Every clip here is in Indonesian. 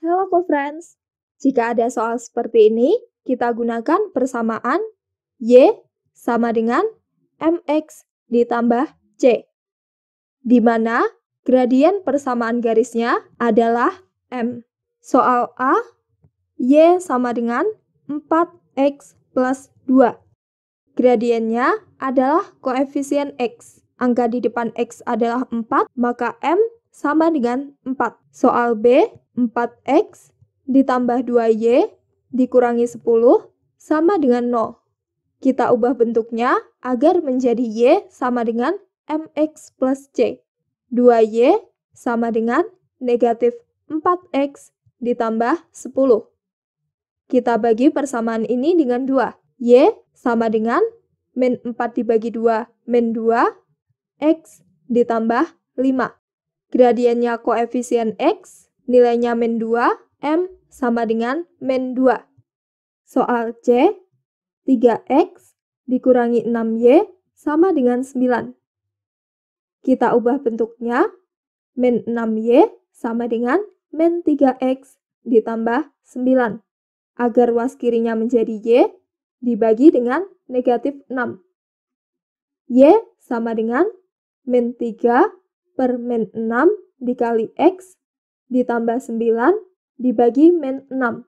Hello co-friends. Jika ada soal seperti ini, kita gunakan persamaan Y sama dengan MX ditambah C. Di mana gradien persamaan garisnya adalah M. Soal A, Y sama dengan 4X plus 2. Gradiennya adalah koefisien X. Angka di depan X adalah 4, maka M sama dengan 4. Soal B, 4X ditambah 2Y dikurangi 10 sama dengan 0. Kita ubah bentuknya agar menjadi Y sama dengan MX plus C. 2Y sama dengan negatif 4X ditambah 10. Kita bagi persamaan ini dengan 2. Y sama dengan min 4 dibagi 2 min 2, X ditambah 5. Gradiennya koefisien X, nilainya min 2, M sama dengan min 2. Soal C, 3X dikurangi 6Y sama dengan 9. Kita ubah bentuknya, min 6Y sama dengan min 3X ditambah 9 agar ruas kirinya menjadi Y dibagi dengan negatif 6. Y sama dengan min 3 per min 6 dikali X ditambah 9 dibagi min 6.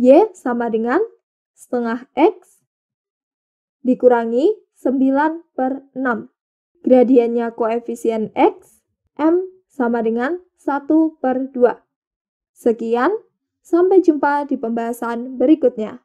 Y sama dengan setengah X dikurangi 9 per 6. Gradiennya koefisien X, M sama dengan 1 per 2. Sekian, sampai jumpa di pembahasan berikutnya.